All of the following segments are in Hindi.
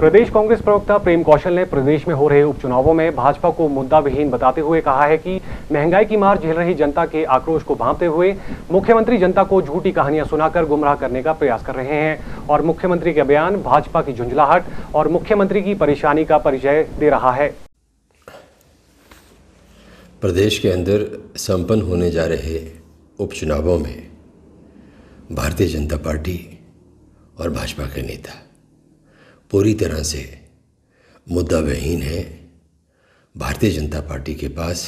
प्रदेश कांग्रेस प्रवक्ता प्रेम कौशल ने प्रदेश में हो रहे उपचुनावों में भाजपा को मुद्दा विहीन बताते हुए कहा है कि महंगाई की मार झेल रही जनता के आक्रोश को भांपते हुए मुख्यमंत्री जनता को झूठी कहानियां सुनाकर गुमराह करने का प्रयास कर रहे हैं और मुख्यमंत्री के बयान भाजपा की झुंझलाहट और मुख्यमंत्री की परेशानी का परिचय दे रहा है प्रदेश के अंदर संपन्न होने जा रहे उपचुनावों में भारतीय जनता पार्टी और भाजपा के नेता पूरी तरह से मुद्दा विहीन है भारतीय जनता पार्टी के पास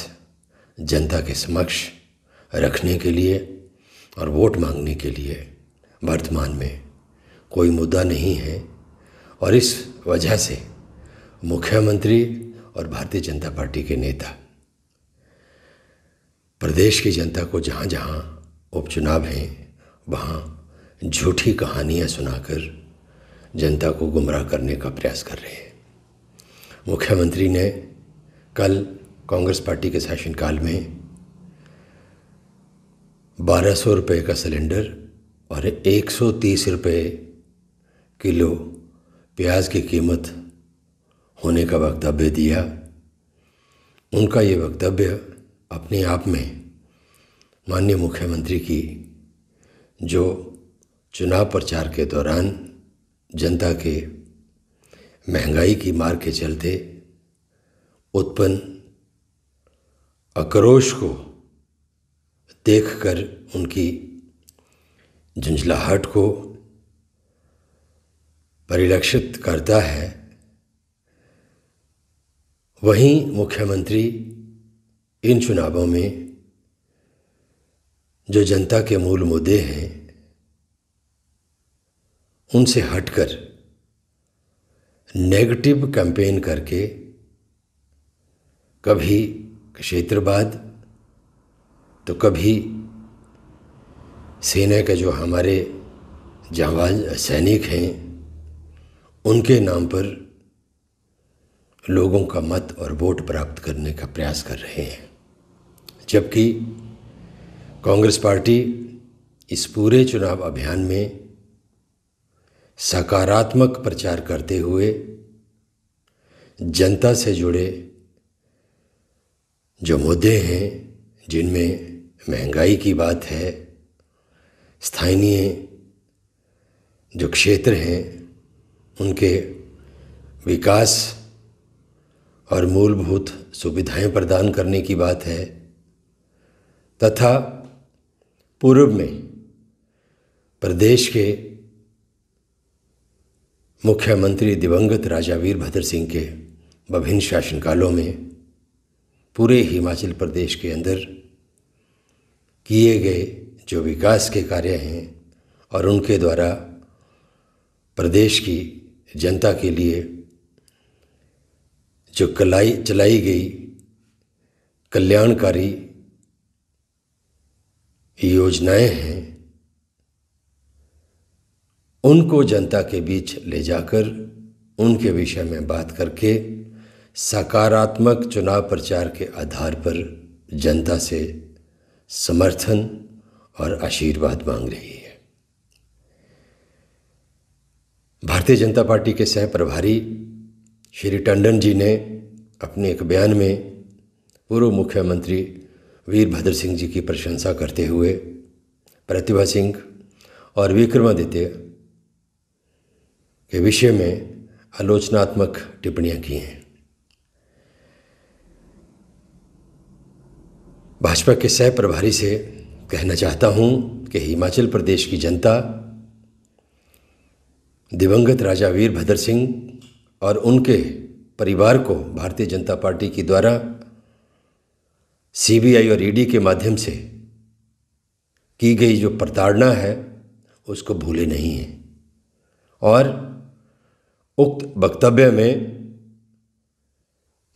जनता के समक्ष रखने के लिए और वोट मांगने के लिए वर्तमान में कोई मुद्दा नहीं है और इस वजह से मुख्यमंत्री और भारतीय जनता पार्टी के नेता प्रदेश की जनता को जहाँ जहाँ उपचुनाव हैं वहाँ झूठी कहानियाँ सुनाकर जनता को गुमराह करने का प्रयास कर रहे हैं मुख्यमंत्री ने कल कांग्रेस पार्टी के शासनकाल में बारह सौ रुपये का सिलेंडर और एक सौ तीस रुपये किलो प्याज की कीमत होने का वक्तव्य दिया उनका ये वक्तव्य अपने आप में माननीय मुख्यमंत्री की जो चुनाव प्रचार के दौरान जनता के महंगाई की मार के चलते उत्पन्न आक्रोश को देखकर उनकी झुंझलाहट को परिलक्षित करता है वहीं मुख्यमंत्री इन चुनावों में जो जनता के मूल मुद्दे हैं उनसे हटकर नेगेटिव कैंपेन करके कभी क्षेत्रवाद तो कभी सेना के जो हमारे जहाज सैनिक हैं उनके नाम पर लोगों का मत और वोट प्राप्त करने का प्रयास कर रहे हैं जबकि कांग्रेस पार्टी इस पूरे चुनाव अभियान में सकारात्मक प्रचार करते हुए जनता से जुड़े जो मुद्दे हैं जिनमें महंगाई की बात है स्थानीय जो क्षेत्र हैं उनके विकास और मूलभूत सुविधाएं प्रदान करने की बात है तथा पूर्व में प्रदेश के मुख्यमंत्री दिवंगत राजा वीरभद्र सिंह के विभिन्न शासनकालों में पूरे हिमाचल प्रदेश के अंदर किए गए जो विकास के कार्य हैं और उनके द्वारा प्रदेश की जनता के लिए जो कलाई चलाई गई कल्याणकारी योजनाएं हैं उनको जनता के बीच ले जाकर उनके विषय में बात करके सकारात्मक चुनाव प्रचार के आधार पर जनता से समर्थन और आशीर्वाद मांग रही है भारतीय जनता पार्टी के सह प्रभारी श्री टंडन जी ने अपने एक बयान में पूर्व मुख्यमंत्री वीरभद्र सिंह जी की प्रशंसा करते हुए प्रतिभा सिंह और विक्रमादित्य के विषय में आलोचनात्मक टिप्पणियां की हैं भाजपा के सह प्रभारी से कहना चाहता हूं कि हिमाचल प्रदेश की जनता दिवंगत राजा वीरभद्र सिंह और उनके परिवार को भारतीय जनता पार्टी के द्वारा सीबीआई और ईडी के माध्यम से की गई जो प्रताड़ना है उसको भूले नहीं हैं और उक्त वक्तव्य में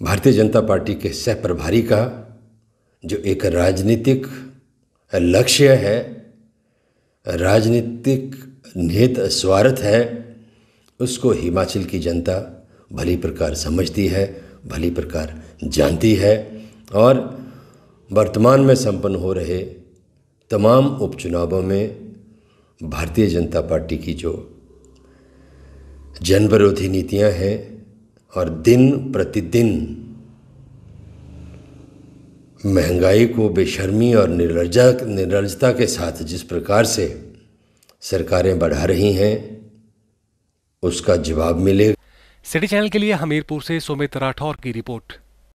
भारतीय जनता पार्टी के सह प्रभारी का जो एक राजनीतिक लक्ष्य है राजनीतिक निहित स्वार्थ है उसको हिमाचल की जनता भली प्रकार समझती है भली प्रकार जानती है और वर्तमान में संपन्न हो रहे तमाम उपचुनावों में भारतीय जनता पार्टी की जो जन विरोधी नीतियाँ हैं और दिन प्रतिदिन महंगाई को बेशर्मी और निर्लजा निर्लजता के साथ जिस प्रकार से सरकारें बढ़ा रही हैं उसका जवाब मिलेगा सिटी चैनल के लिए हमीरपुर से सुमित राठौर की रिपोर्ट